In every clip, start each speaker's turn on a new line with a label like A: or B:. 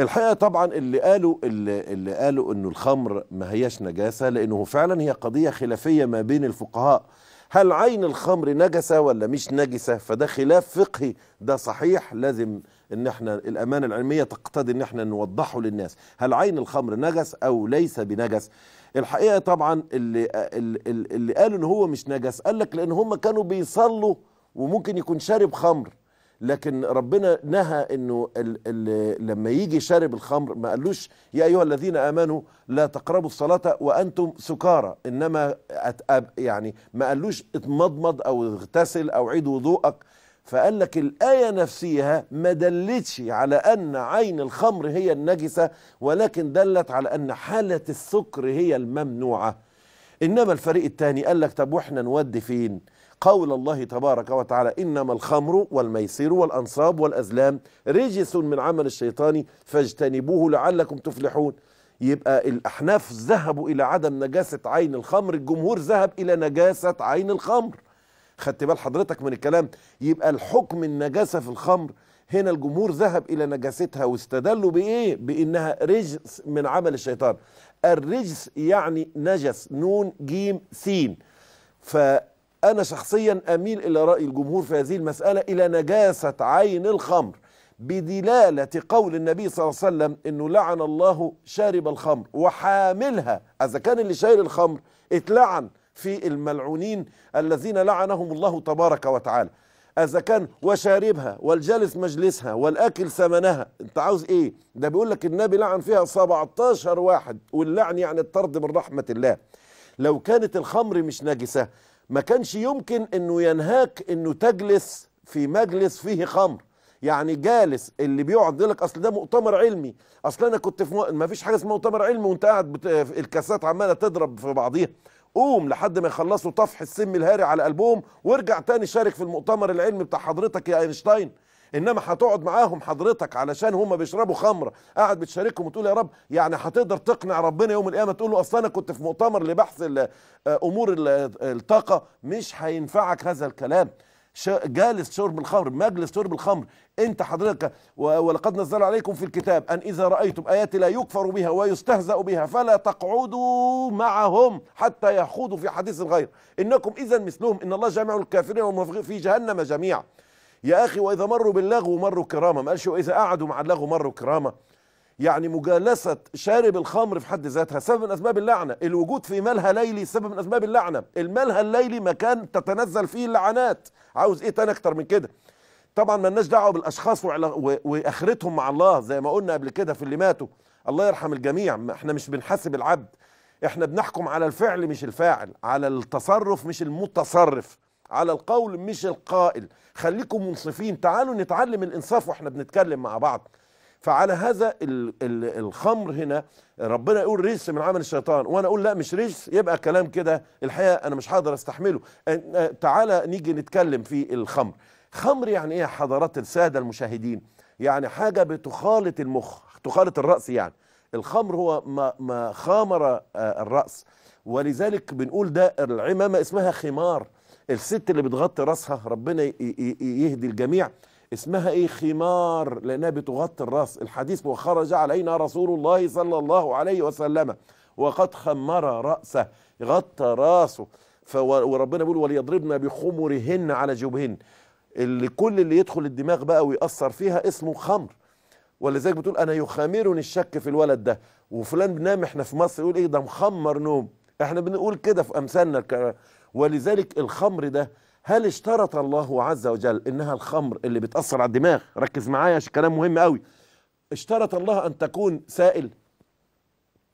A: الحقيقه طبعا اللي قالوا اللي, اللي قالوا انه الخمر ما هياش نجاسه لانه فعلا هي قضيه خلافيه ما بين الفقهاء هل عين الخمر نجسه ولا مش نجسه فده خلاف فقهي ده صحيح لازم ان احنا الامانه العلميه تقتضي ان احنا نوضحه للناس هل عين الخمر نجس او ليس بنجس الحقيقه طبعا اللي اللي, اللي قالوا ان هو مش نجس قال لك لان هم كانوا بيصلوا وممكن يكون شارب خمر لكن ربنا نهى انه الـ الـ لما يجي شارب الخمر ما قالوش يا ايها الذين امنوا لا تقربوا الصلاه وانتم سكارى انما يعني ما قالوش اتمضمض او اغتسل او عيد وضوءك فقال لك الآية نفسها ما دلتش على أن عين الخمر هي النجسة ولكن دلت على أن حالة السكر هي الممنوعة إنما الفريق الثاني قال لك طب وإحنا نودي فين؟ قول الله تبارك وتعالى إنما الخمر والميسر والأنصاب والأزلام رجس من عمل الشيطان فاجتنبوه لعلكم تفلحون يبقى الأحناف ذهبوا إلى عدم نجاسة عين الخمر الجمهور ذهب إلى نجاسة عين الخمر خدت بال حضرتك من الكلام يبقى الحكم النجاسة في الخمر هنا الجمهور ذهب إلى نجاستها واستدلوا بإيه؟ بإنها رجس من عمل الشيطان الرجس يعني نجس نون جيم سين ف أنا شخصيا أميل إلى رأي الجمهور في هذه المسألة إلى نجاسة عين الخمر بدلالة قول النبي صلى الله عليه وسلم أنه لعن الله شارب الخمر وحاملها إذا كان اللي شارب الخمر اتلعن في الملعونين الذين لعنهم الله تبارك وتعالى إذا كان وشاربها والجالس مجلسها والآكل ثمنها أنت عاوز إيه؟ ده بيقول لك النبي لعن فيها 17 واحد واللعن يعني الطرد من رحمة الله لو كانت الخمر مش نجسة ما كانش يمكن انه ينهاك انه تجلس في مجلس فيه خمر يعني جالس اللي بيقعد يقول لك اصل ده مؤتمر علمي اصل انا كنت في مو... ما فيش حاجه اسمها مؤتمر علمي وانت قاعد بت... الكاسات عماله تضرب في بعضيها قوم لحد ما يخلصوا طفح السم الهاري على قلبهم وارجع تاني شارك في المؤتمر العلمي بتاع حضرتك يا اينشتاين انما هتقعد معاهم حضرتك علشان هم بيشربوا خمر قاعد بتشاركهم وتقول يا رب يعني هتقدر تقنع ربنا يوم القيامه تقول له اصل انا كنت في مؤتمر لبحث آه، امور الطاقه مش هينفعك هذا الكلام جالس شرب الخمر مجلس شرب الخمر انت حضرتك ولقد نزل عليكم في الكتاب ان اذا رايتم ايات لا يكفر بها ويستهزا بها فلا تقعدوا معهم حتى يخوضوا في حديث غير انكم اذا مثلهم ان الله جامع الكافرين والمنافقين في جهنم جميعا يا اخي واذا مروا باللغو مروا كرامه ما قالش واذا قعدوا مع اللغو مروا كرامه يعني مجالسة شارب الخمر في حد ذاتها سبب من أسباب اللعنة الوجود في ملهى ليلي سبب من أسباب اللعنة الملهى الليلي مكان تتنزل فيه اللعنات عاوز إيه تاني أكتر من كده طبعا ملناش دعوة بالأشخاص وآخرتهم مع الله زي ما قلنا قبل كده في اللي ماتوا الله يرحم الجميع احنا مش بنحاسب العبد احنا بنحكم على الفعل مش الفاعل على التصرف مش المتصرف على القول مش القائل خليكم منصفين تعالوا نتعلم الانصاف واحنا بنتكلم مع بعض فعلى هذا الـ الـ الخمر هنا ربنا يقول رجس من عمل الشيطان وانا اقول لا مش رجس يبقى كلام كده الحقيقه انا مش هقدر استحمله تعالى نيجي نتكلم في الخمر خمر يعني ايه حضرات الساده المشاهدين يعني حاجه بتخالط المخ تخالط الراس يعني الخمر هو ما, ما خامر الراس ولذلك بنقول ده العمامه اسمها خمار الست اللي بتغطي راسها ربنا يهدي الجميع اسمها ايه خمار لانها بتغطي الراس الحديث وخرج علينا رسول الله صلى الله عليه وسلم وقد خمر راسه غطى راسه وربنا بيقول وليضربن بخمرهن على جبهن اللي كل اللي يدخل الدماغ بقى ويأثر فيها اسمه خمر ولذلك بتقول انا يخامرني الشك في الولد ده وفلان بنام احنا في مصر يقول ايه ده مخمر نوم احنا بنقول كده في امثالنا ولذلك الخمر ده هل اشترط الله عز وجل انها الخمر اللي بتأثر على الدماغ ركز معايا عشان كلام مهم قوي اشترط الله ان تكون سائل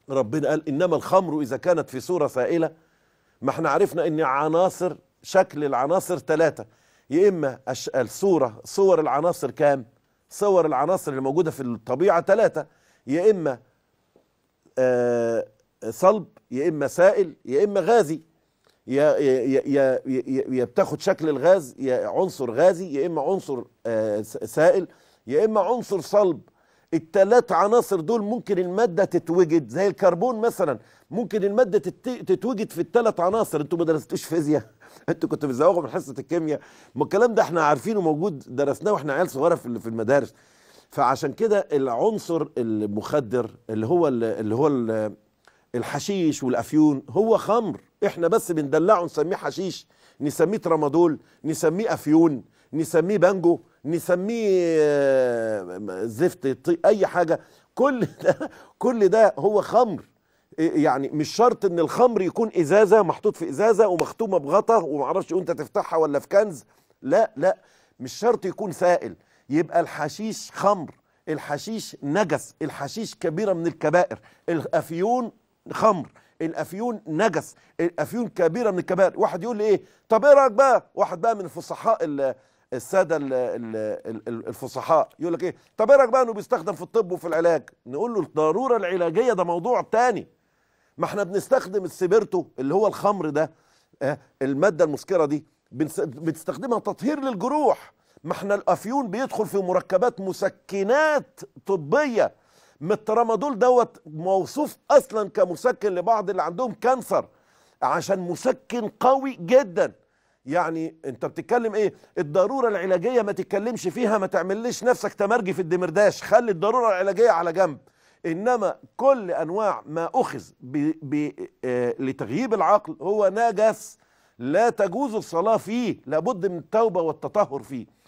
A: ربنا قال انما الخمر اذا كانت في صورة سائلة ما احنا عرفنا ان عناصر شكل العناصر ثلاثة يا اما الصورة صور العناصر كام صور العناصر اللي موجودة في الطبيعة ثلاثة يا اما آه صلب يا اما سائل يا اما غازي يا يا يا يا بتاخد شكل الغاز يا عنصر غازي يا اما عنصر آه، سائل يا اما عنصر صلب التلات عناصر دول ممكن المادة تتوجد زي الكربون مثلا ممكن المادة تتوجد في التلات عناصر انتوا ما درستوش فيزياء انتوا كنتوا بتزوغوا من حصة الكيمياء ما الكلام ده احنا عارفينه موجود درسناه واحنا عيال صغيرة في المدارس فعشان كده العنصر المخدر اللي هو اللي هو اللي الحشيش والافيون هو خمر احنا بس بندلعه نسميه حشيش نسميه ترامادول نسميه افيون نسميه بانجو نسميه آه، زفت اي حاجه كل ده كل ده هو خمر إيه، يعني مش شرط ان الخمر يكون ازازه محطوط في ازازه ومختومه بغطا ومعرفش انت تفتحها ولا في كنز لا لا مش شرط يكون سائل يبقى الحشيش خمر الحشيش نجس الحشيش كبيره من الكبائر الافيون خمر الافيون نجس الافيون كبيره من الكبائر واحد يقول لي ايه طب ايه رايك بقى واحد بقى من الفصحاء الساده الفصحاء يقول لك ايه طب ايه رايك بقى انه بيستخدم في الطب وفي العلاج نقول له الضروره العلاجيه ده موضوع تاني ما احنا بنستخدم السبيرتو اللي هو الخمر ده آه، الماده المسكره دي بتستخدمها تطهير للجروح ما احنا الافيون بيدخل في مركبات مسكنات طبيه الترامادول دوت موصوف اصلا كمسكن لبعض اللي عندهم كانسر عشان مسكن قوي جدا يعني انت بتتكلم ايه الضروره العلاجيه ما تتكلمش فيها ما تعملش نفسك تمرجي في الدمرداش خلي الضروره العلاجيه على جنب انما كل انواع ما اخذ بـ بـ آه لتغييب العقل هو نجس لا تجوز الصلاه فيه لابد من التوبه والتطهر فيه